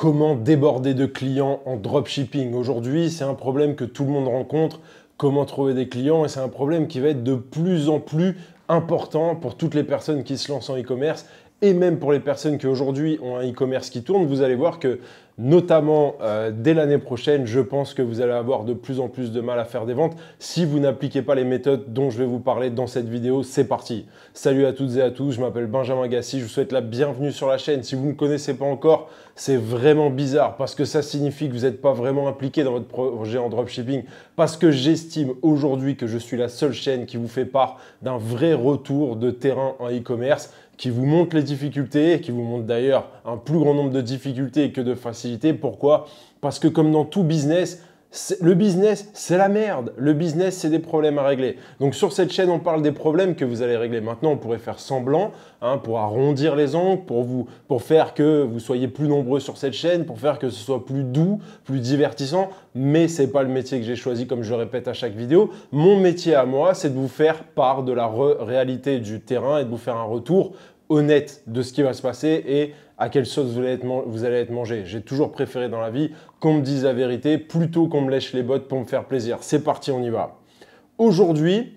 Comment déborder de clients en dropshipping Aujourd'hui, c'est un problème que tout le monde rencontre. Comment trouver des clients Et c'est un problème qui va être de plus en plus important pour toutes les personnes qui se lancent en e-commerce et même pour les personnes qui aujourd'hui ont un e-commerce qui tourne. Vous allez voir que notamment euh, dès l'année prochaine, je pense que vous allez avoir de plus en plus de mal à faire des ventes. Si vous n'appliquez pas les méthodes dont je vais vous parler dans cette vidéo, c'est parti. Salut à toutes et à tous, je m'appelle Benjamin Gassi, je vous souhaite la bienvenue sur la chaîne. Si vous ne me connaissez pas encore, c'est vraiment bizarre parce que ça signifie que vous n'êtes pas vraiment impliqué dans votre projet en dropshipping parce que j'estime aujourd'hui que je suis la seule chaîne qui vous fait part d'un vrai retour de terrain en e-commerce qui vous montre les difficultés, et qui vous montre d'ailleurs un plus grand nombre de difficultés que de facilités. Pourquoi Parce que comme dans tout business, le business, c'est la merde. Le business, c'est des problèmes à régler. Donc sur cette chaîne, on parle des problèmes que vous allez régler. Maintenant, on pourrait faire semblant, hein, pour arrondir les angles, pour, vous, pour faire que vous soyez plus nombreux sur cette chaîne, pour faire que ce soit plus doux, plus divertissant. Mais ce n'est pas le métier que j'ai choisi, comme je le répète à chaque vidéo. Mon métier à moi, c'est de vous faire part de la réalité du terrain et de vous faire un retour honnête de ce qui va se passer et à quelle sauce vous allez être, mangé. J'ai toujours préféré dans la vie qu'on me dise la vérité plutôt qu'on me lèche les bottes pour me faire plaisir. C'est parti, on y va. Aujourd'hui,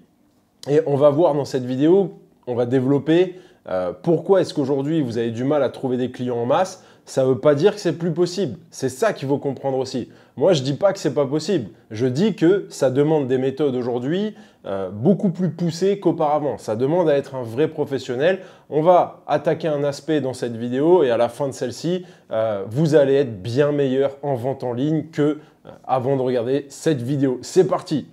et on va voir dans cette vidéo, on va développer euh, pourquoi est-ce qu'aujourd'hui vous avez du mal à trouver des clients en masse ça ne veut pas dire que c'est plus possible. C'est ça qu'il faut comprendre aussi. Moi, je ne dis pas que c'est pas possible. Je dis que ça demande des méthodes aujourd'hui, euh, beaucoup plus poussé qu'auparavant. Ça demande à être un vrai professionnel. On va attaquer un aspect dans cette vidéo et à la fin de celle-ci, euh, vous allez être bien meilleur en vente en ligne que euh, avant de regarder cette vidéo. C'est parti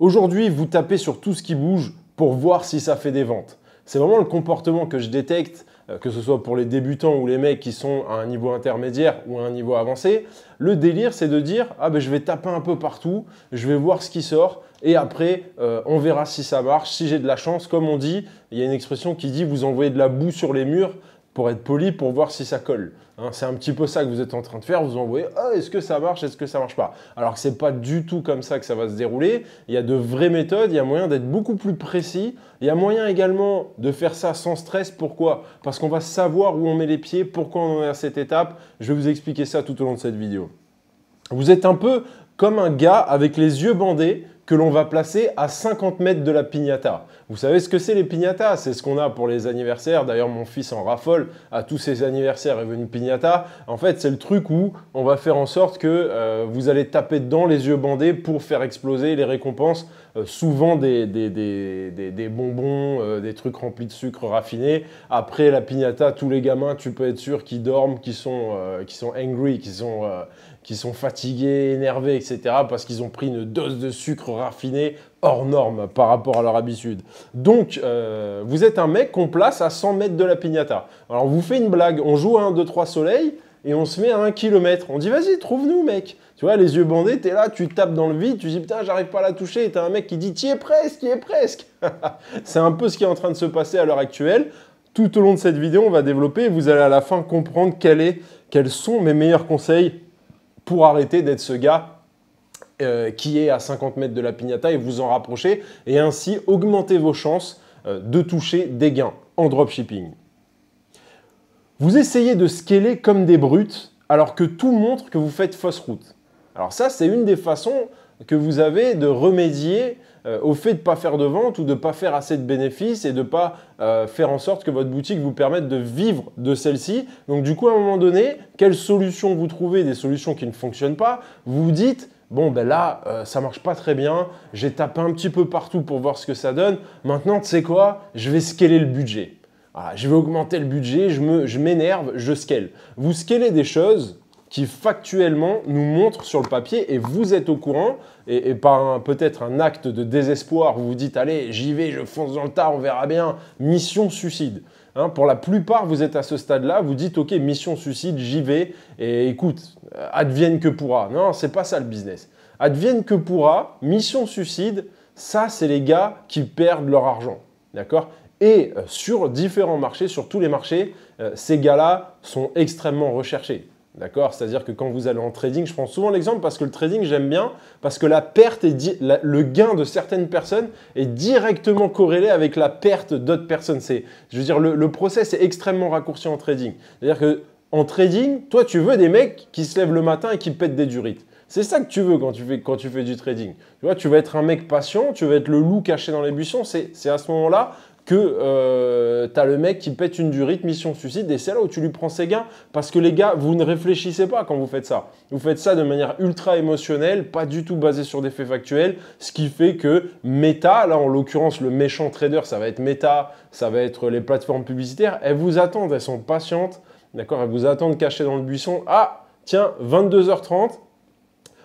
Aujourd'hui, vous tapez sur tout ce qui bouge pour voir si ça fait des ventes. C'est vraiment le comportement que je détecte euh, que ce soit pour les débutants ou les mecs qui sont à un niveau intermédiaire ou à un niveau avancé, le délire c'est de dire ah ben je vais taper un peu partout, je vais voir ce qui sort et après euh, on verra si ça marche, si j'ai de la chance. Comme on dit, il y a une expression qui dit vous envoyez de la boue sur les murs pour être poli pour voir si ça colle. Hein, c'est un petit peu ça que vous êtes en train de faire. Vous envoyez oh, est-ce que ça marche, est-ce que ça marche pas Alors que ce n'est pas du tout comme ça que ça va se dérouler. Il y a de vraies méthodes, il y a moyen d'être beaucoup plus précis. Il y a moyen également de faire ça sans stress. Pourquoi Parce qu'on va savoir où on met les pieds, pourquoi on en est à cette étape. Je vais vous expliquer ça tout au long de cette vidéo. Vous êtes un peu comme un gars avec les yeux bandés que l'on va placer à 50 mètres de la piñata. Vous savez ce que c'est les piñatas C'est ce qu'on a pour les anniversaires. D'ailleurs, mon fils en raffole à tous ses anniversaires et veut une piñata. En fait, c'est le truc où on va faire en sorte que euh, vous allez taper dedans les yeux bandés pour faire exploser les récompenses. Euh, souvent des, bonbons, euh, des trucs remplis de sucre raffiné. Après la piñata, tous les gamins, tu peux être sûr qu'ils dorment, qu'ils sont, qui sont angry, qu'ils sont qui sont fatigués, énervés, etc., parce qu'ils ont pris une dose de sucre raffiné hors norme par rapport à leur habitude. Donc, euh, vous êtes un mec qu'on place à 100 mètres de la piñata. Alors, on vous fait une blague, on joue un, 1, 2, 3 soleil, et on se met à 1 km. On dit, vas-y, trouve-nous, mec. Tu vois, les yeux bandés, t'es là, tu tapes dans le vide, tu dis, putain, j'arrive pas à la toucher, et t'as un mec qui dit, t'y es presque, t'y es presque. C'est un peu ce qui est en train de se passer à l'heure actuelle. Tout au long de cette vidéo, on va développer, et vous allez à la fin comprendre quel est, quels sont mes meilleurs conseils arrêter d'être ce gars euh, qui est à 50 mètres de la piñata et vous en rapprocher et ainsi augmenter vos chances euh, de toucher des gains en dropshipping. Vous essayez de scaler comme des brutes alors que tout montre que vous faites fausse route. Alors ça, c'est une des façons que vous avez de remédier euh, au fait de ne pas faire de vente ou de ne pas faire assez de bénéfices et de ne pas euh, faire en sorte que votre boutique vous permette de vivre de celle-ci. Donc du coup, à un moment donné, quelles solutions vous trouvez, des solutions qui ne fonctionnent pas, vous vous dites, bon ben là, euh, ça marche pas très bien, j'ai tapé un petit peu partout pour voir ce que ça donne, maintenant tu sais quoi, je vais scaler le budget. je vais augmenter le budget, je m'énerve, je, je scale. Vous scalez des choses qui factuellement nous montre sur le papier et vous êtes au courant et, par peut-être un acte de désespoir, vous vous dites allez j'y vais, je fonce dans le tas, on verra bien, mission suicide. Hein, pour la plupart, vous êtes à ce stade-là, vous dites ok mission suicide, j'y vais et écoute, euh, advienne que pourra. Non, c'est pas ça le business. Advienne que pourra, mission suicide, ça c'est les gars qui perdent leur argent. D'accord et euh, sur différents marchés, sur tous les marchés, euh, ces gars-là sont extrêmement recherchés. D'accord C'est-à-dire que quand vous allez en trading, je prends souvent l'exemple parce que le trading, j'aime bien, parce que la perte est le gain de certaines personnes est directement corrélé avec la perte d'autres personnes. je veux dire, le, le process est extrêmement raccourci en trading. C'est-à-dire que en trading, toi, tu veux des mecs qui se lèvent le matin et qui pètent des durites. C'est ça que tu veux quand tu fais, du trading. Tu vois, tu vas être un mec patient, tu vas être le loup caché dans les buissons. C'est à ce moment-là que euh, tu as le mec qui pète une durite, mission suicide, et c'est là où tu lui prends ses gains. Parce que les gars, vous ne réfléchissez pas quand vous faites ça. Vous faites ça de manière ultra émotionnelle, pas du tout basée sur des faits factuels, ce qui fait que Meta, là en l'occurrence le méchant trader, ça va être Meta, ça va être les plateformes publicitaires, elles vous attendent, elles sont patientes, d'accord Elles vous attendent cachées dans le buisson. Ah, tiens, 22h30,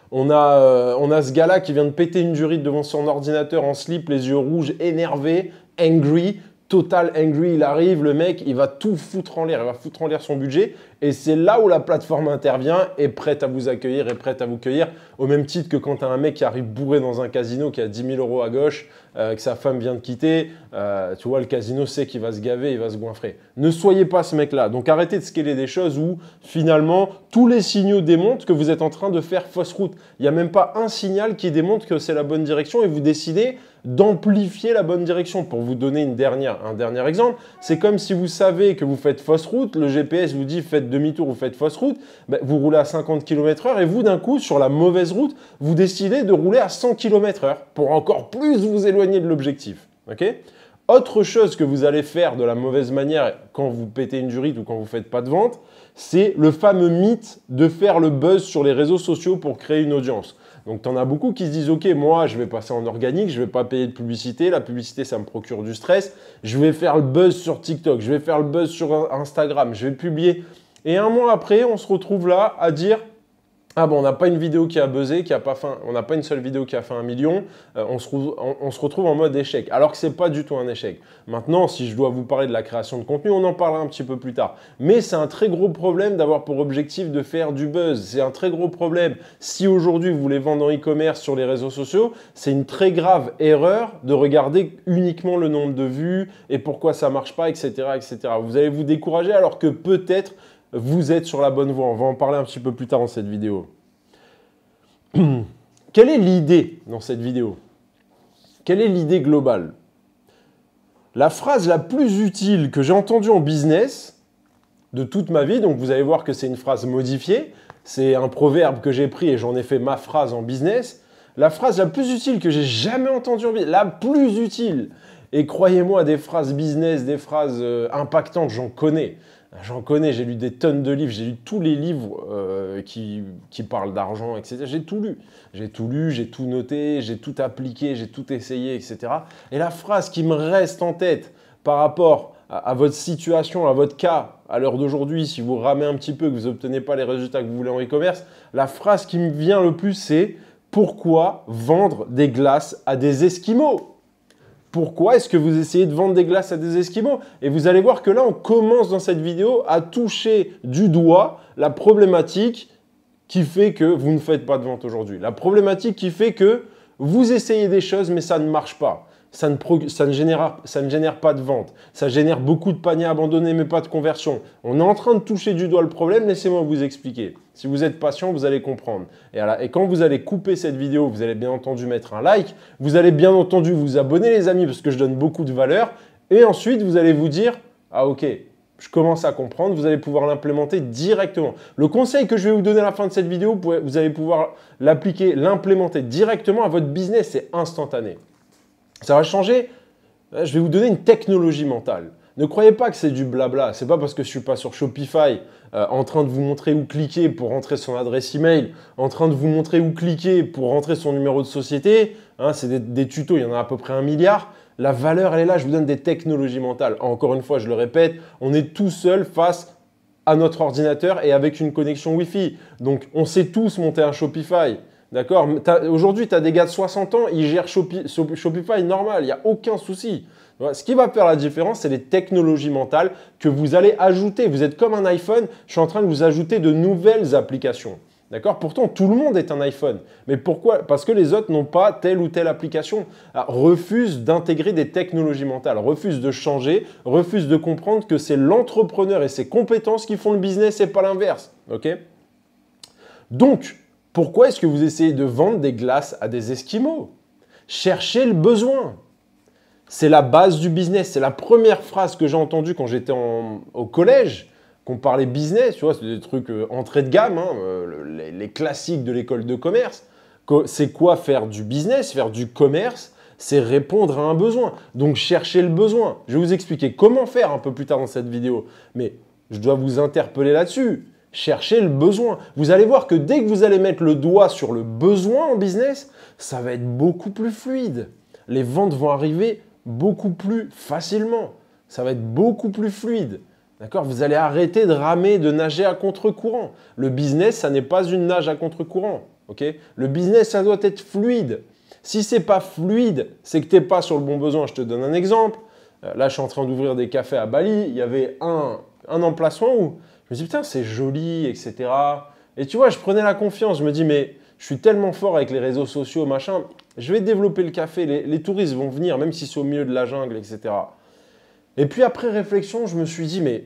on a, euh, on a ce gars-là qui vient de péter une durite devant son ordinateur en slip, les yeux rouges, énervé angry, total angry. Il arrive, le mec, il va tout foutre en l'air, il va foutre en l'air son budget. Et c'est là où la plateforme intervient, est prête à vous accueillir, est prête à vous cueillir. Au même titre que quand tu as un mec qui arrive bourré dans un casino, qui a 10 000 euros à gauche, euh, que sa femme vient de quitter, euh, tu vois, le casino sait qu'il va se gaver, il va se goinfrer. Ne soyez pas ce mec-là. Donc arrêtez de scaler des choses où finalement tous les signaux démontrent que vous êtes en train de faire fausse route. Il n'y a même pas un signal qui démontre que c'est la bonne direction et vous décidez d'amplifier la bonne direction. Pour vous donner un dernier exemple, c'est comme si vous savez que vous faites fausse route, le GPS vous dit faites demi-tour ou faites fausse route, ben, vous roulez à 50 km h et vous d'un coup sur la mauvaise route, vous décidez de rouler à 100 km h pour encore plus vous éloigner de l'objectif. Autre chose que vous allez faire de la mauvaise manière quand vous pétez une jurite ou quand vous faites pas de vente, c'est le fameux mythe de faire le buzz sur les réseaux sociaux pour créer une audience. Donc tu en as beaucoup qui se disent OK, moi je vais passer en organique, je vais pas payer de publicité, la publicité ça me procure du stress, je vais faire le buzz sur TikTok, je vais faire le buzz sur Instagram, je vais publier et un mois après, on se retrouve là à dire ah bon, on n'a pas une vidéo qui a buzzé, qui a pas on n'a pas une seule vidéo qui a fait un million, euh, on, se, se retrouve en mode échec. Alors que c'est pas du tout un échec. Maintenant, si je dois vous parler de la création de contenu, on en parlera un petit peu plus tard. Mais c'est un très gros problème d'avoir pour objectif de faire du buzz. C'est un très gros problème. Si aujourd'hui vous voulez vendre en e-commerce sur les réseaux sociaux, c'est une très grave erreur de regarder uniquement le nombre de vues et pourquoi ça ne marche pas, etc., etc. Vous allez vous décourager alors que peut-être vous êtes sur la bonne voie. On va en parler un petit peu plus tard dans cette vidéo. Quelle est l'idée dans cette vidéo Quelle est l'idée globale La phrase la plus utile que j'ai entendue en business de toute ma vie, donc vous allez voir que c'est une phrase modifiée, c'est un proverbe que j'ai pris et j'en ai fait ma phrase en business. La phrase la plus utile que j'ai jamais entendue en business, la plus utile, et croyez-moi, des phrases business, des phrases euh, impactantes, j'en connais. J'en connais, j'ai lu des tonnes de livres, j'ai lu tous les livres euh, qui, parlent d'argent, etc. J'ai tout lu. J'ai tout lu, j'ai tout noté, j'ai tout appliqué, j'ai tout essayé, etc. Et la phrase qui me reste en tête par rapport à, votre situation, à votre cas, à l'heure d'aujourd'hui, si vous ramez un petit peu, que vous n'obtenez pas les résultats que vous voulez en e-commerce, la phrase qui me vient le plus, c'est pourquoi vendre des glaces à des Esquimaux pourquoi est-ce que vous essayez de vendre des glaces à des Esquimaux Et vous allez voir que là, on commence dans cette vidéo à toucher du doigt la problématique qui fait que vous ne faites pas de vente aujourd'hui. La problématique qui fait que vous essayez des choses, mais ça ne marche pas ça ne, génère, pas de vente, ça génère beaucoup de paniers abandonnés mais pas de conversion. On est en train de toucher du doigt le problème, laissez-moi vous expliquer. Si vous êtes patient, vous allez comprendre. Et, et, quand vous allez couper cette vidéo, vous allez bien entendu mettre un like, vous allez bien entendu vous abonner les amis parce que je donne beaucoup de valeur, et ensuite vous allez vous dire, ah ok, je commence à comprendre, vous allez pouvoir l'implémenter directement. Le conseil que je vais vous donner à la fin de cette vidéo, vous allez pouvoir l'appliquer, l'implémenter directement à votre business, c'est instantané. Ça va changer. Euh, je vais vous donner une technologie mentale. Ne croyez pas que c'est du blabla. C'est pas parce que je suis pas sur Shopify euh, en train de vous montrer où cliquer pour rentrer son adresse email, en train de vous montrer où cliquer pour rentrer son numéro de société. Hein, c'est des, des, tutos, il y en a à peu près un milliard. La valeur, elle est là. Je vous donne des technologies mentales. Encore une fois, je le répète, on est tout seul face à notre ordinateur et avec une connexion Wi-Fi. Donc, on sait tous monter un Shopify. D'accord Aujourd'hui, tu as des gars de 60 ans, ils gèrent Shopify normal, il n'y a aucun souci. Ce qui va faire la différence, c'est les technologies mentales que vous allez ajouter. Vous êtes comme un iPhone, je suis en train de vous ajouter de nouvelles applications. D'accord Pourtant, tout le monde est un iPhone. Mais pourquoi Parce que les autres n'ont pas telle ou telle application, ah, refusent d'intégrer des technologies mentales, refusent de changer, refusent de comprendre que c'est l'entrepreneur et ses compétences qui font le business et pas l'inverse. Ok Donc, pourquoi est-ce que vous essayez de vendre des glaces à des Esquimaux Cherchez le besoin. C'est la base du business. C'est la première phrase que j'ai entendue quand j'étais au collège, qu'on parlait business. Tu vois, c'est des trucs euh, entrée de gamme, hein, euh, les, les, classiques de l'école de commerce. C'est quoi faire du business, faire du commerce C'est répondre à un besoin. Donc cherchez le besoin. Je vais vous expliquer comment faire un peu plus tard dans cette vidéo. Mais je dois vous interpeller là-dessus cherchez le besoin. Vous allez voir que dès que vous allez mettre le doigt sur le besoin en business, ça va être beaucoup plus fluide. Les ventes vont arriver beaucoup plus facilement. Ça va être beaucoup plus fluide. D'accord Vous allez arrêter de ramer, de nager à contre-courant. Le business, ça n'est pas une nage à contre-courant. ok le business, ça doit être fluide. Si n'est pas fluide, c'est que tu n'es pas sur le bon besoin. Je te donne un exemple. Euh, là, je suis en train d'ouvrir des cafés à Bali. Il y avait un, un emplacement où je me dis, putain, c'est joli, etc. Et tu vois, je prenais la confiance. Je me dis, mais je suis tellement fort avec les réseaux sociaux, machin. Je vais développer le café. Les, touristes vont venir, même si c'est au milieu de la jungle, etc. Et puis après réflexion, je me suis dit, mais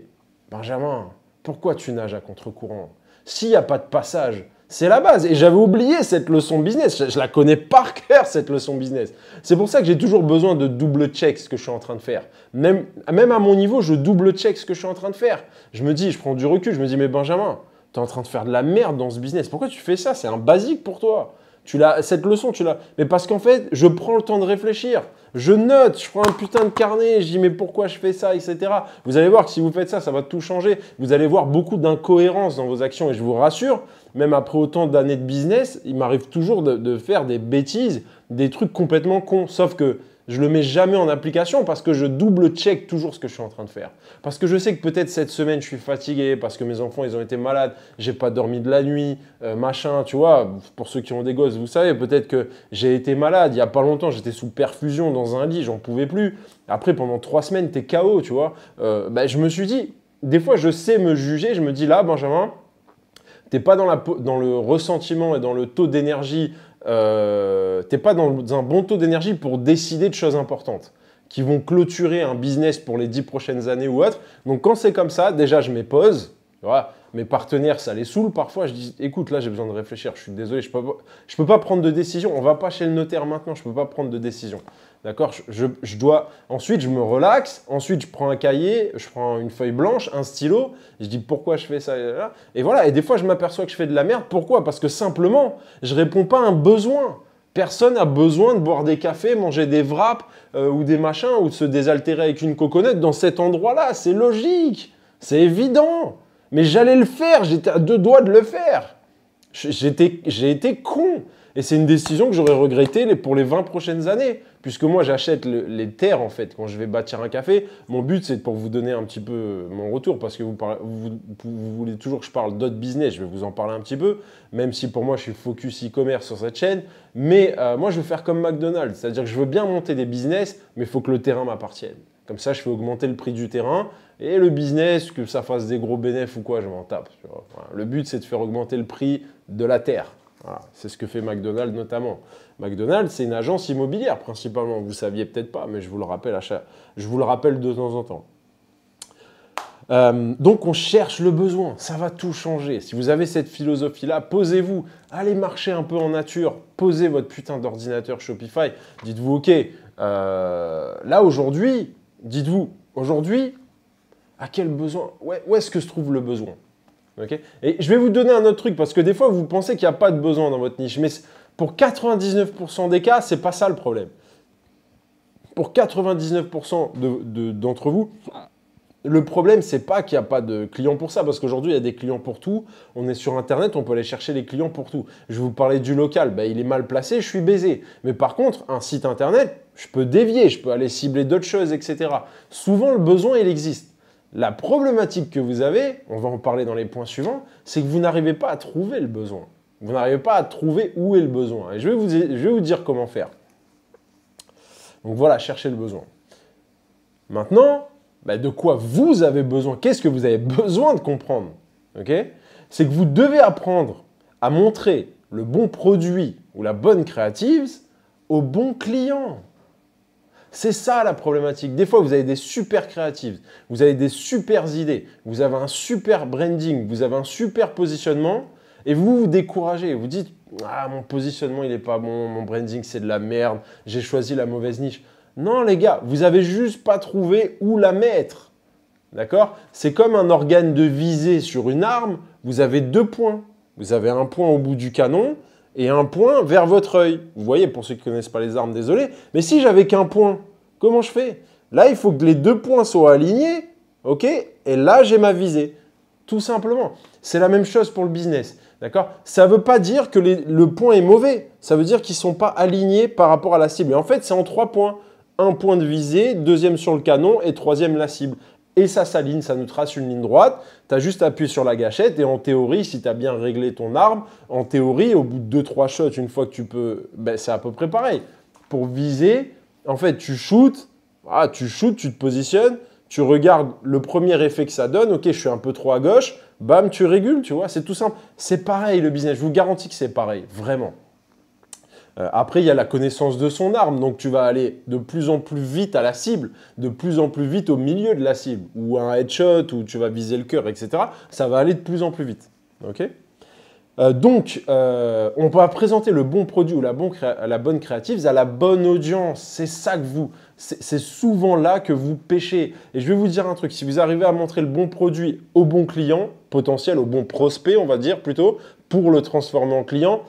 Benjamin, pourquoi tu nages à contre-courant S'il n'y a pas de passage, c'est la base. Et j'avais oublié cette leçon business. Je, la connais par cœur, cette leçon business. C'est pour ça que j'ai toujours besoin de double-check ce que je suis en train de faire. Même, à mon niveau, je double-check ce que je suis en train de faire. Je me dis, je prends du recul, je me dis, mais Benjamin, tu es en train de faire de la merde dans ce business. Pourquoi tu fais ça C'est un basique pour toi. Tu l'as, cette leçon, tu l'as. Mais parce qu'en fait, je prends le temps de réfléchir. Je note, je prends un putain de carnet, je dis mais pourquoi je fais ça, etc. Vous allez voir que si vous faites ça, ça va tout changer. Vous allez voir beaucoup d'incohérences dans vos actions et je vous rassure, même après autant d'années de business, il m'arrive toujours de, de, faire des bêtises, des trucs complètement cons. Sauf que je le mets jamais en application parce que je double-check toujours ce que je suis en train de faire. Parce que je sais que peut-être cette semaine je suis fatigué, parce que mes enfants ils ont été malades, j'ai pas dormi de la nuit, euh, machin, tu vois. Pour ceux qui ont des gosses, vous savez, peut-être que j'ai été malade il y a pas longtemps, j'étais sous perfusion dans un lit, j'en pouvais plus. Après pendant trois semaines t'es KO, tu vois. Euh, ben, je me suis dit, des fois je sais me juger, je me dis là Benjamin, t'es pas dans, la, dans le ressentiment et dans le taux d'énergie euh, t'es pas dans un bon taux d'énergie pour décider de choses importantes qui vont clôturer un business pour les dix prochaines années ou autre. Donc quand c'est comme ça, déjà je mets pause. Mes partenaires, ça les saoule parfois. Je dis, écoute, là j'ai besoin de réfléchir, je suis désolé, je ne peux, pas, prendre de décision. On va pas chez le notaire maintenant, je ne peux pas prendre de décision. D'accord je, dois. Ensuite, je me relaxe. Ensuite, je prends un cahier, je prends une feuille blanche, un stylo. Je dis pourquoi je fais ça et là. Et voilà. Et des fois, je m'aperçois que je fais de la merde. Pourquoi Parce que simplement, je réponds pas à un besoin. Personne n'a besoin de boire des cafés, manger des wraps euh, ou des machins ou de se désaltérer avec une coconette dans cet endroit-là. C'est logique. C'est évident. Mais j'allais le faire. J'étais à deux doigts de le faire. J'ai été con. Et c'est une décision que j'aurais regrettée pour les 20 prochaines années puisque moi j'achète les terres en fait quand je vais bâtir un café. Mon but c'est pour vous donner un petit peu mon retour parce que vous, voulez toujours que je parle d'autres business, je vais vous en parler un petit peu, même si pour moi je suis focus e-commerce sur cette chaîne. Mais euh, moi je veux faire comme McDonald's, c'est-à-dire que je veux bien monter des business, mais il faut que le terrain m'appartienne. Comme ça, je fais augmenter le prix du terrain et le business, que ça fasse des gros bénéfices ou quoi, je m'en tape. Le but, c'est de faire augmenter le prix de la terre. C'est ce que fait McDonald's notamment. McDonald's, c'est une agence immobilière principalement. Vous ne saviez peut-être pas, mais je vous le rappelle, je vous le rappelle de temps en temps. Euh, donc on cherche le besoin, ça va tout changer. Si vous avez cette philosophie-là, posez-vous, allez marcher un peu en nature, posez votre putain d'ordinateur Shopify, dites-vous, ok, euh, là aujourd'hui, dites-vous, aujourd'hui, à quel besoin, où est-ce que se trouve le besoin Et je vais vous donner un autre truc, parce que des fois vous pensez qu'il n'y a pas de besoin dans votre niche, mais pour 99% des cas, c'est pas ça le problème. Pour 99% d'entre vous, le problème, c'est pas qu'il n'y a pas de clients pour ça, parce qu'aujourd'hui, il y a des clients pour tout. On est sur Internet, on peut aller chercher des clients pour tout. Je vous parlais du local, ben, il est mal placé, je suis baisé. Mais par contre, un site Internet, je peux dévier, je peux aller cibler d'autres choses, etc. Souvent, le besoin, il existe. La problématique que vous avez, on va en parler dans les points suivants, c'est que vous n'arrivez pas à trouver le besoin. Vous n'arrivez pas à trouver où est le besoin. Et je vais vous, dire comment faire. Donc voilà, cherchez le besoin. Maintenant, bah, de quoi vous avez besoin Qu'est-ce que vous avez besoin de comprendre C'est que vous devez apprendre à montrer le bon produit ou la bonne créative au bon client. C'est ça la problématique. Des fois, vous avez des super créatives, vous avez des super idées, vous avez un super branding, vous avez un super positionnement, et vous vous découragez, vous dites Ah, mon positionnement, il n'est pas bon, mon branding, c'est de la merde, j'ai choisi la mauvaise niche. Non, les gars, vous avez juste pas trouvé où la mettre. D'accord C'est comme un organe de visée sur une arme, vous avez deux points. Vous avez un point au bout du canon et un point vers votre œil. Vous voyez, pour ceux qui ne connaissent pas les armes, désolé, mais si j'avais qu'un point, comment je fais Là, il faut que les deux points soient alignés, ok Et là, j'ai ma visée, tout simplement. C'est la même chose pour le business. D'accord Ça ne veut pas dire que le point est mauvais. Ça veut dire qu'ils ne sont pas alignés par rapport à la cible. Et en fait, c'est en trois points. Un point de visée, deuxième sur le canon et troisième la cible. Et ça s'aligne, ça nous trace une ligne droite. Tu as juste appuyé sur la gâchette et en théorie, si tu as bien réglé ton arme, en théorie, au bout de 2-3 shots, une fois que tu peux, ben, c'est à peu près pareil. Pour viser, en fait, tu shootes, ah, tu shootes, tu te positionnes, tu regardes le premier effet que ça donne. Ok, je suis un peu trop à gauche, bam, tu régules, tu vois, c'est tout simple. C'est pareil le business, je vous garantis que c'est pareil, vraiment. Euh, après, il y a la connaissance de son arme, donc tu vas aller de plus en plus vite à la cible, de plus en plus vite au milieu de la cible, ou un headshot, ou tu vas viser le cœur, etc. Ça va aller de plus en plus vite, ok euh, donc, euh, on va présenter le bon produit ou la, la bonne créative à la bonne audience. C'est ça que vous, c'est souvent là que vous pêchez. Et je vais vous dire un truc, si vous arrivez à montrer le bon produit au bon client, potentiel, au bon prospect, on va dire plutôt, pour le transformer en client,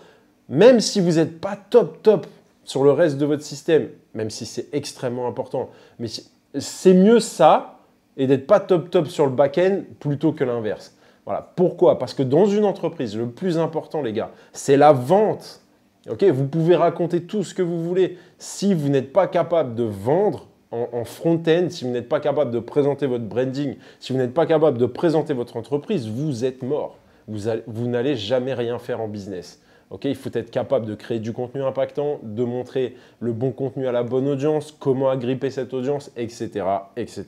même si vous n'êtes pas top top sur le reste de votre système, même si c'est extrêmement important, mais c'est mieux ça et d'être pas top top sur le back-end plutôt que l'inverse. Voilà, pourquoi Parce que dans une entreprise, le plus important les gars, c'est la vente vous pouvez raconter tout ce que vous voulez. Si vous n'êtes pas capable de vendre en, en front-end, si vous n'êtes pas capable de présenter votre branding, si vous n'êtes pas capable de présenter votre entreprise, vous êtes mort. Vous, n'allez jamais rien faire en business. il faut être capable de créer du contenu impactant, de montrer le bon contenu à la bonne audience, comment agripper cette audience, etc. etc.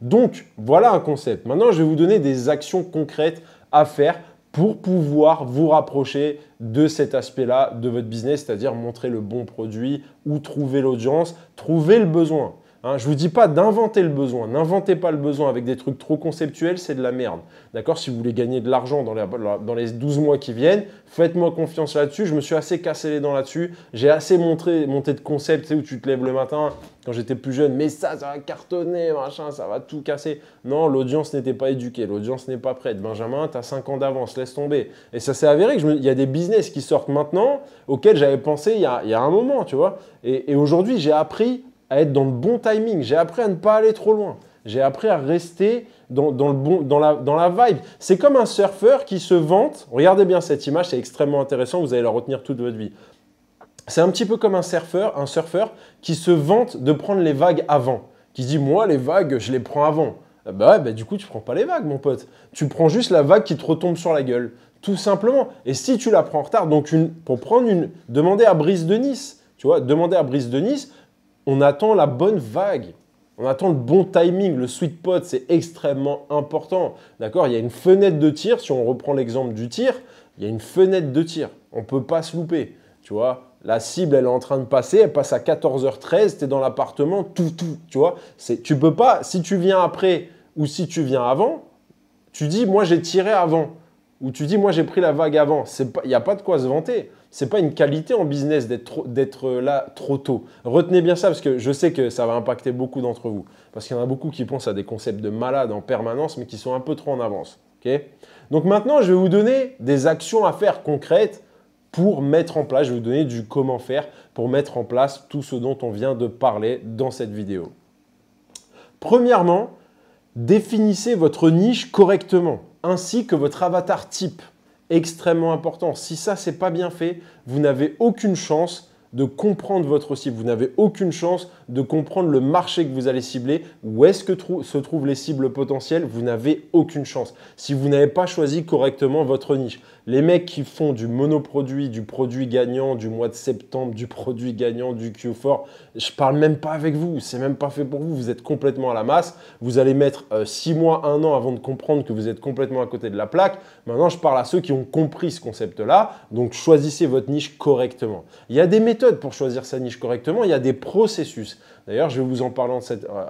Donc, voilà un concept. Maintenant, je vais vous donner des actions concrètes à faire pour pouvoir vous rapprocher de cet aspect-là de votre business, c'est-à-dire montrer le bon produit ou trouver l'audience, trouver le besoin. Je hein, je vous dis pas d'inventer le besoin. N'inventez pas le besoin avec des trucs trop conceptuels, c'est de la merde. D'accord Si vous voulez gagner de l'argent dans, les 12 mois qui viennent, faites-moi confiance là-dessus. Je me suis assez cassé les dents là-dessus. J'ai assez montré, monté de concepts, tu où tu te lèves le matin quand j'étais plus jeune, mais ça, ça va cartonner, machin, ça va tout casser. Non, l'audience n'était pas éduquée, l'audience n'est pas prête. Benjamin, tu as 5 ans d'avance, laisse tomber. Et ça s'est avéré qu'il y a des business qui sortent maintenant auxquels j'avais pensé il y, a, un moment, tu vois. et aujourd'hui, j'ai appris à être dans le bon timing. J'ai appris à ne pas aller trop loin. J'ai appris à rester dans, le bon, dans, la, dans vibe. C'est comme un surfeur qui se vante. Regardez bien cette image, c'est extrêmement intéressant. Vous allez la retenir toute votre vie. C'est un petit peu comme un surfeur, un surfeur qui se vante de prendre les vagues avant. Qui dit, moi, les vagues, je les prends avant. Ah bah, bah du coup, tu prends pas les vagues, mon pote. Tu prends juste la vague qui te retombe sur la gueule. Tout simplement. Et si tu la prends en retard, donc une, pour prendre une, demander à Brise de Nice, tu vois, demander à Brise de Nice, on attend la bonne vague. On attend le bon timing, le sweet pot, c'est extrêmement important. D'accord Il y a une fenêtre de tir, si on reprend l'exemple du tir, il y a une fenêtre de tir. On ne peut pas se louper. Tu vois, la cible, elle est en train de passer, elle passe à 14h13, tu es dans l'appartement, tout, tout. Tu vois, tu peux pas, si tu viens après ou si tu viens avant, tu dis, moi j'ai tiré avant. Ou tu dis, moi j'ai pris la vague avant. Il n'y a pas de quoi se vanter n'est pas une qualité en business d'être euh, là trop tôt. Retenez bien ça parce que je sais que ça va impacter beaucoup d'entre vous. Parce qu'il y en a beaucoup qui pensent à des concepts de malade en permanence mais qui sont un peu trop en avance. Donc maintenant, je vais vous donner des actions à faire concrètes pour mettre en place, je vais vous donner du comment faire pour mettre en place tout ce dont on vient de parler dans cette vidéo. Premièrement, définissez votre niche correctement ainsi que votre avatar type extrêmement important. Si ça, c'est pas bien fait, vous n'avez aucune chance de comprendre votre cible. Vous n'avez aucune chance de comprendre le marché que vous allez cibler. Où est-ce que se trouvent les cibles potentielles Vous n'avez aucune chance. Si vous n'avez pas choisi correctement votre niche. Les mecs qui font du monoproduit, du produit gagnant, du mois de septembre, du produit gagnant, du Q4, je parle même pas avec vous. C'est même pas fait pour vous. Vous êtes complètement à la masse. Vous allez mettre 6 euh, mois, 1 an avant de comprendre que vous êtes complètement à côté de la plaque. Maintenant, je parle à ceux qui ont compris ce concept-là. Donc, choisissez votre niche correctement. Il y a des méthodes pour choisir sa niche correctement, il y a des processus. D'ailleurs, je vais vous en parler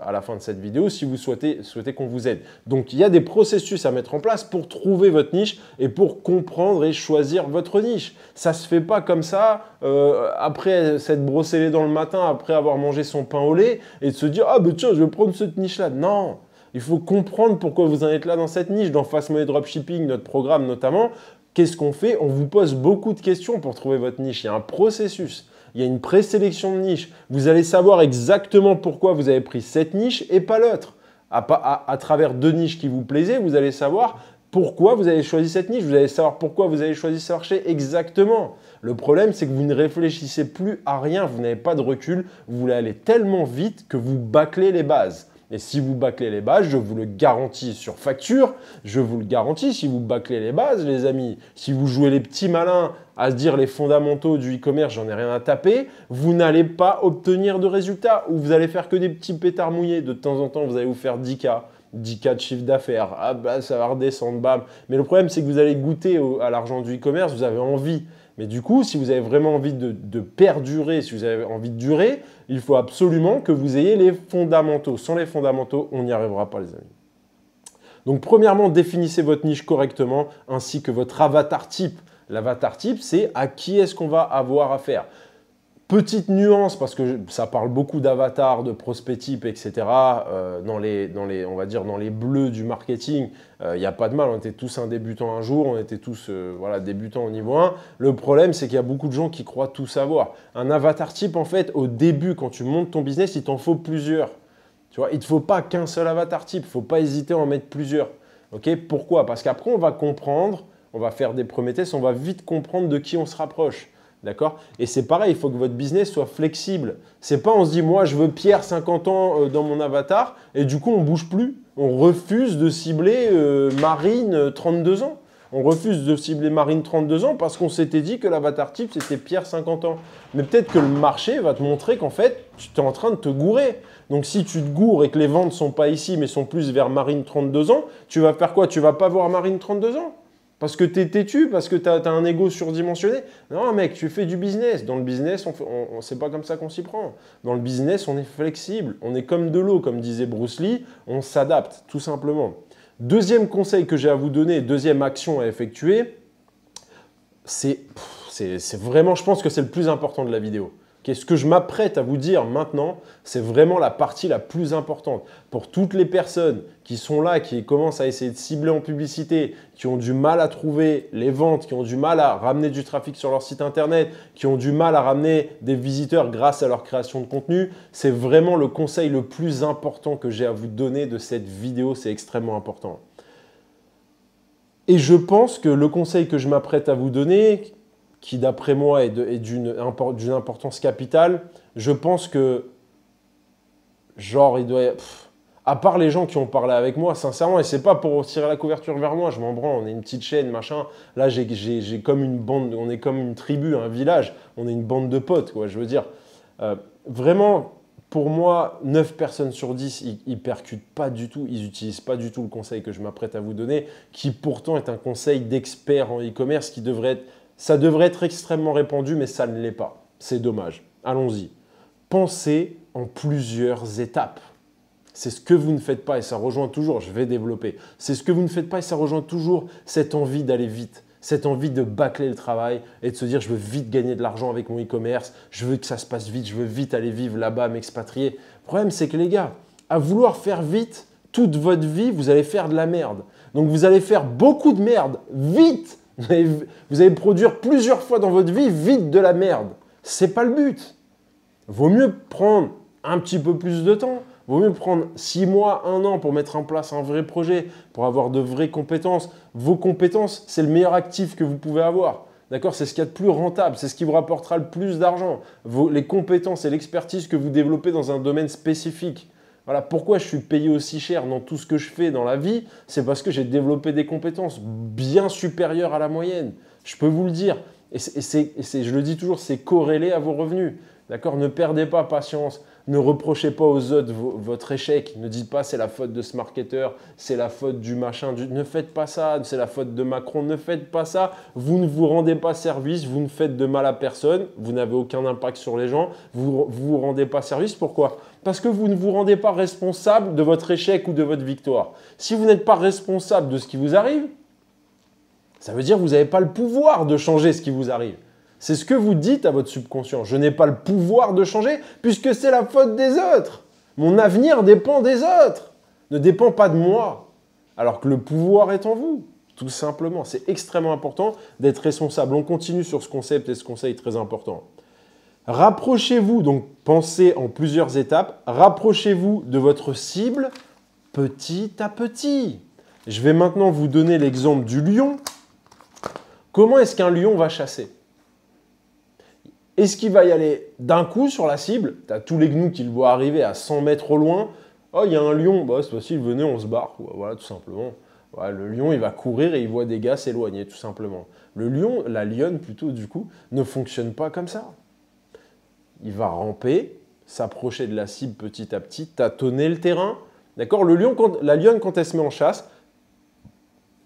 à la fin de cette vidéo si vous souhaitez, qu'on vous aide. Donc, il y a des processus à mettre en place pour trouver votre niche et pour comprendre et choisir votre niche. Ça ne se fait pas comme ça, euh, après s'être brossé les dents le matin, après avoir mangé son pain au lait, et de se dire « Ah, ben tiens, je vais prendre cette niche-là ». Non, il faut comprendre pourquoi vous en êtes là dans cette niche, dans Fast Money Dropshipping, notre programme notamment. Qu'est-ce qu'on fait On vous pose beaucoup de questions pour trouver votre niche. Il y a un processus il y a une présélection de niche. Vous allez savoir exactement pourquoi vous avez pris cette niche et pas l'autre. À, travers deux niches qui vous plaisaient, vous allez savoir pourquoi vous avez choisi cette niche, vous allez savoir pourquoi vous avez choisi ce marché exactement. Le problème, c'est que vous ne réfléchissez plus à rien, vous n'avez pas de recul, vous voulez aller tellement vite que vous bâclez les bases. Et si vous bâclez les bases, je vous le garantis sur facture, je vous le garantis si vous bâclez les bases, les amis. Si vous jouez les petits malins à se dire les fondamentaux du e-commerce, j'en ai rien à taper, vous n'allez pas obtenir de résultats ou vous allez faire que des petits pétards mouillés. De temps en temps, vous allez vous faire 10K. 10K de chiffre d'affaires, ah bah ça va redescendre, bam. Mais le problème, c'est que vous allez goûter à l'argent du e-commerce, vous avez envie mais du coup, si vous avez vraiment envie de, perdurer, si vous avez envie de durer, il faut absolument que vous ayez les fondamentaux. Sans les fondamentaux, on n'y arrivera pas, les amis. Donc, premièrement, définissez votre niche correctement ainsi que votre avatar type. L'avatar type, c'est à qui est-ce qu'on va avoir affaire. Petite nuance, parce que ça parle beaucoup d'avatars, de prospects etc. Euh, dans, les, dans les, on va dire, dans les bleus du marketing, il euh, n'y a pas de mal. On était tous un débutant un jour, on était tous euh, voilà, débutants au niveau 1. Le problème, c'est qu'il y a beaucoup de gens qui croient tout savoir. Un avatar type, en fait, au début, quand tu montes ton business, il t'en faut plusieurs. Tu vois, il ne te faut pas qu'un seul avatar type. Il ne faut pas hésiter à en mettre plusieurs. Okay Pourquoi Parce qu'après, on va comprendre, on va faire des premiers tests, on va vite comprendre de qui on se rapproche. D'accord Et c'est pareil, il faut que votre business soit flexible. C'est pas on se dit moi je veux Pierre 50 ans euh, dans mon avatar et du coup on bouge plus. On refuse de cibler euh, Marine 32 euh, ans. On refuse de cibler Marine 32 ans parce qu'on s'était dit que l'avatar type c'était Pierre 50 ans. Mais peut-être que le marché va te montrer qu'en fait tu es en train de te gourer. Donc si tu te gourres et que les ventes sont pas ici mais sont plus vers Marine 32 ans, tu vas faire quoi Tu vas pas voir Marine 32 ans parce que t'es têtu, parce que t'as as un ego surdimensionné. Non, mec, tu fais du business. Dans le business, on, on, pas comme ça qu'on s'y prend. Dans le business, on est flexible. On est comme de l'eau, comme disait Bruce Lee. On s'adapte, tout simplement. Deuxième conseil que j'ai à vous donner, deuxième action à effectuer, c'est vraiment, je pense que c'est le plus important de la vidéo quest ce que je m'apprête à vous dire maintenant, c'est vraiment la partie la plus importante. Pour toutes les personnes qui sont là, qui commencent à essayer de cibler en publicité, qui ont du mal à trouver les ventes, qui ont du mal à ramener du trafic sur leur site internet, qui ont du mal à ramener des visiteurs grâce à leur création de contenu, c'est vraiment le conseil le plus important que j'ai à vous donner de cette vidéo. C'est extrêmement important. Et je pense que le conseil que je m'apprête à vous donner, qui d'après moi est d'une importance capitale. Je pense que, genre, il doit... à part les gens qui ont parlé avec moi, sincèrement, et c'est pas pour tirer la couverture vers moi, je m'en branle, on est une petite chaîne, machin. Là, j'ai comme une bande, on est comme une tribu, un village, on est une bande de potes, quoi, je veux dire. Euh, vraiment, pour moi, 9 personnes sur 10, ils, percutent pas du tout, ils n'utilisent pas du tout le conseil que je m'apprête à vous donner, qui pourtant est un conseil d'expert en e-commerce qui devrait être ça devrait être extrêmement répandu, mais ça ne l'est pas. C'est dommage. Allons-y. Pensez en plusieurs étapes. C'est ce que vous ne faites pas et ça rejoint toujours, je vais développer, c'est ce que vous ne faites pas et ça rejoint toujours cette envie d'aller vite, cette envie de bâcler le travail et de se dire je veux vite gagner de l'argent avec mon e-commerce, je veux que ça se passe vite, je veux vite aller vivre là-bas, m'expatrier. Le problème c'est que les gars, à vouloir faire vite toute votre vie, vous allez faire de la merde. Donc vous allez faire beaucoup de merde vite vous allez, produire plusieurs fois dans votre vie vite de la merde. C'est pas le but. Vaut mieux prendre un petit peu plus de temps. Vaut mieux prendre six mois, un an pour mettre en place un vrai projet, pour avoir de vraies compétences. Vos compétences, c'est le meilleur actif que vous pouvez avoir. D'accord C'est ce qu'il y a de plus rentable, c'est ce qui vous rapportera le plus d'argent. Les compétences et l'expertise que vous développez dans un domaine spécifique. Voilà, pourquoi je suis payé aussi cher dans tout ce que je fais dans la vie C'est parce que j'ai développé des compétences bien supérieures à la moyenne. Je peux vous le dire. Et, c'est, je le dis toujours, c'est corrélé à vos revenus. D'accord Ne perdez pas patience. Ne reprochez pas aux autres votre échec. Ne dites pas c'est la faute de ce marketeur, c'est la faute du machin. Ne faites pas ça, c'est la faute de Macron. Ne faites pas ça. Vous ne vous rendez pas service, vous ne faites de mal à personne, vous n'avez aucun impact sur les gens, vous ne vous rendez pas service. Pourquoi parce que vous ne vous rendez pas responsable de votre échec ou de votre victoire. Si vous n'êtes pas responsable de ce qui vous arrive, ça veut dire que vous n'avez pas le pouvoir de changer ce qui vous arrive. C'est ce que vous dites à votre subconscient. Je n'ai pas le pouvoir de changer puisque c'est la faute des autres. Mon avenir dépend des autres, ne dépend pas de moi. Alors que le pouvoir est en vous, tout simplement. C'est extrêmement important d'être responsable. On continue sur ce concept et ce conseil très important. Rapprochez-vous, donc pensez en plusieurs étapes, rapprochez-vous de votre cible petit à petit. Je vais maintenant vous donner l'exemple du lion. Comment est-ce qu'un lion va chasser Est-ce qu'il va y aller d'un coup sur la cible Tu as tous les gnous qu'il voit arriver à 100 mètres au loin. Oh, il y a un lion, bah, c'est il venait, on se barre. Voilà, tout simplement. le lion, il va courir et il voit des gars s'éloigner, tout simplement. Le lion, la lionne plutôt, du coup, ne fonctionne pas comme ça il va ramper, s'approcher de la cible petit à petit, tâtonner le terrain. D'accord La lionne, quand elle se met en chasse,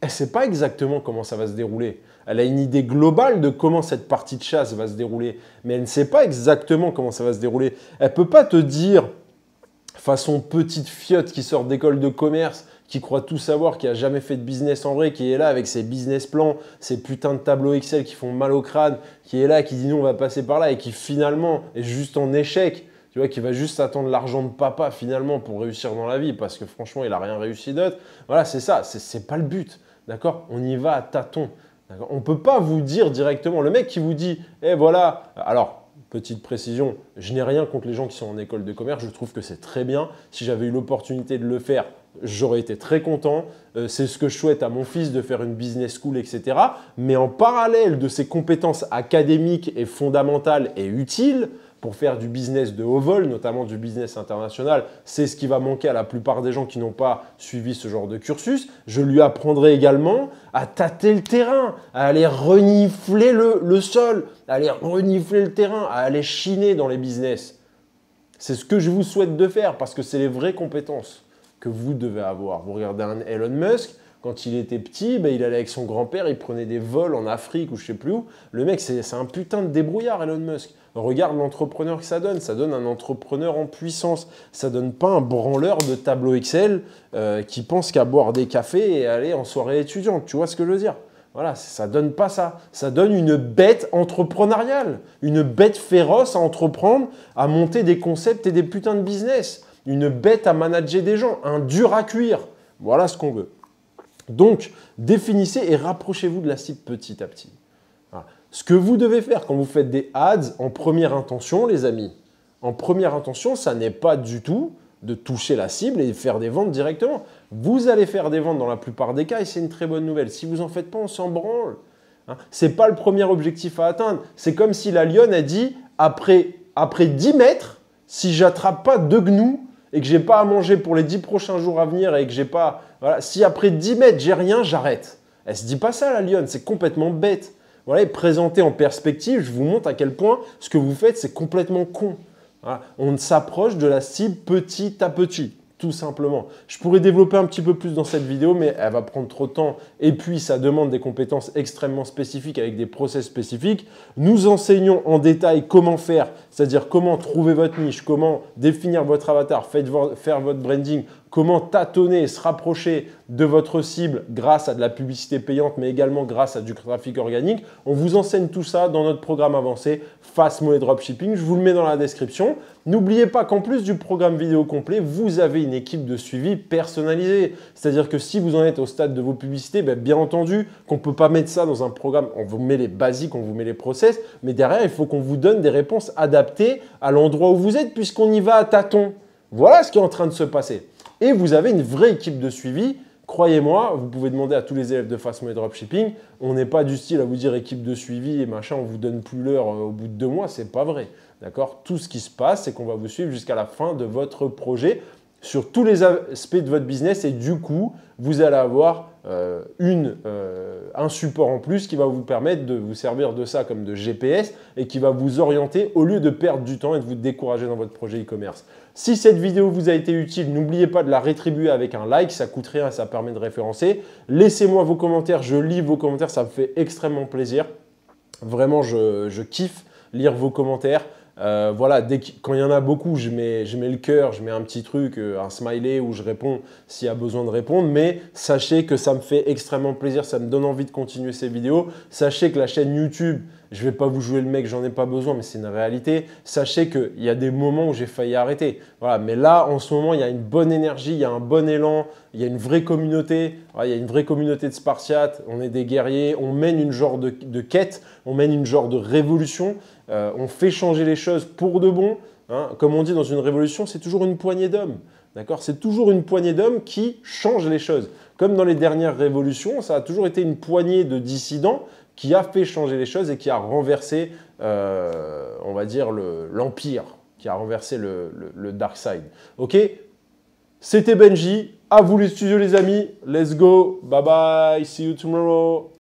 elle ne sait pas exactement comment ça va se dérouler. Elle a une idée globale de comment cette partie de chasse va se dérouler, mais elle ne sait pas exactement comment ça va se dérouler. Elle ne peut pas te dire, façon petite fiotte qui sort d'école de commerce, qui croit tout savoir, qui a jamais fait de business en vrai, qui est là avec ses business plans, ses putains de tableaux Excel qui font mal au crâne, qui est là, qui dit non, on va passer par là et qui finalement est juste en échec. Tu vois, qui va juste attendre l'argent de papa finalement pour réussir dans la vie parce que franchement, il a rien réussi d'autre. Voilà, c'est ça, c'est pas le but. D'accord On y va à tâtons. On ne peut pas vous dire directement. Le mec qui vous dit, eh voilà, alors Petite précision, je n'ai rien contre les gens qui sont en école de commerce, je trouve que c'est très bien. Si j'avais eu l'opportunité de le faire, j'aurais été très content. Euh, c'est ce que je souhaite à mon fils de faire une business school, etc. Mais en parallèle de ses compétences académiques et fondamentales et utiles, pour faire du business de haut vol, notamment du business international, c'est ce qui va manquer à la plupart des gens qui n'ont pas suivi ce genre de cursus. Je lui apprendrai également à tâter le terrain, à aller renifler le, le sol, à aller renifler le terrain, à aller chiner dans les business. C'est ce que je vous souhaite de faire parce que c'est les vraies compétences que vous devez avoir. Vous regardez un Elon Musk, quand il était petit, ben, il allait avec son grand-père, il prenait des vols en Afrique ou je sais plus où. Le mec, c'est un putain de débrouillard, Elon Musk. Regarde l'entrepreneur que ça donne. Ça donne un entrepreneur en puissance. Ça donne pas un branleur de tableau Excel euh, qui pense qu'à boire des cafés et aller en soirée étudiante. Tu vois ce que je veux dire voilà, ça donne pas ça. Ça donne une bête entrepreneuriale, une bête féroce à entreprendre, à monter des concepts et des putains de business une bête à manager des gens, un dur à cuire. Voilà ce qu'on veut. Donc, définissez et rapprochez-vous de la cible petit à petit. Ce que vous devez faire quand vous faites des ads en première intention, les amis, en première intention, ça n'est pas du tout de toucher la cible et faire des ventes directement. Vous allez faire des ventes dans la plupart des cas et c'est une très bonne nouvelle. Si vous en faites pas, on s'en branle. Ce hein. c'est pas le premier objectif à atteindre. C'est comme si la lionne a dit après, après 10 mètres, si j'attrape pas deux gnous, et que j'ai pas à manger pour les 10 prochains jours à venir et que j'ai pas. Voilà, si après 10 mètres, j'ai rien, j'arrête. Elle se dit pas ça, la lionne, c'est complètement bête. Voilà, et présenté en perspective, je vous montre à quel point ce que vous faites, c'est complètement con. Voilà, on s'approche de la cible petit à petit tout simplement. Je pourrais développer un petit peu plus dans cette vidéo, mais elle va prendre trop de temps. Et puis, ça demande des compétences extrêmement spécifiques avec des process spécifiques. Nous enseignons en détail comment faire, c'est-à-dire comment trouver votre niche, comment définir votre avatar, faire votre branding, comment tâtonner et se rapprocher de votre cible grâce à de la publicité payante, mais également grâce à du trafic organique. On vous enseigne tout ça dans notre programme avancé Fast Money Dropshipping. Je vous le mets dans la description. N'oubliez pas qu'en plus du programme vidéo complet, vous avez une équipe de suivi personnalisée. C'est-à-dire que si vous en êtes au stade de vos publicités, bien, bien entendu qu'on ne peut pas mettre ça dans un programme. On vous met les basiques, on vous met les process, mais derrière, il faut qu'on vous donne des réponses adaptées à l'endroit où vous êtes puisqu'on y va à tâtons. Voilà ce qui est en train de se passer. Et vous avez une vraie équipe de suivi. Croyez-moi, vous pouvez demander à tous les élèves de Fast Money Dropshipping, on n'est pas du style à vous dire équipe de suivi et machin, on vous donne plus l'heure euh, au bout de deux mois, c'est pas vrai. D'accord Tout ce qui se passe, c'est qu'on va vous suivre jusqu'à la fin de votre projet sur tous les aspects de votre business et du coup, vous allez avoir euh, euh, un support en plus qui va vous permettre de vous servir de ça comme de GPS et qui va vous orienter au lieu de perdre du temps et de vous décourager dans votre projet e-commerce. Si cette vidéo vous a été utile, n'oubliez pas de la rétribuer avec un like, ça coûte rien, ça permet de référencer. Laissez-moi vos commentaires, je lis vos commentaires, ça me fait extrêmement plaisir. Vraiment, je, kiffe lire vos commentaires. Euh, voilà, quand il y en a beaucoup, je mets, je mets le cœur, je mets un petit truc, euh, un smiley où je réponds s'il y a besoin de répondre. Mais sachez que ça me fait extrêmement plaisir, ça me donne envie de continuer ces vidéos. Sachez que la chaîne YouTube, je vais pas vous jouer le mec, j'en ai pas besoin, mais c'est une réalité. Sachez qu'il y a des moments où j'ai failli arrêter. Voilà, mais là, en ce moment, il y a une bonne énergie, il y a un bon élan, il y a une vraie communauté, il y a une vraie communauté de Spartiates, on est des guerriers, on mène une genre de, quête, on mène une genre de révolution, euh, on fait changer les choses pour de bon. Hein. Comme on dit dans une révolution, c'est toujours une poignée d'hommes. D'accord C'est toujours une poignée d'hommes qui changent les choses. Comme dans les dernières révolutions, ça a toujours été une poignée de dissidents qui a fait changer les choses et qui a renversé, euh, on va dire, l'empire, qui a renversé le, le dark side. Ok C'était Benji. À vous les studios, les amis. Let's go. Bye bye. See you tomorrow.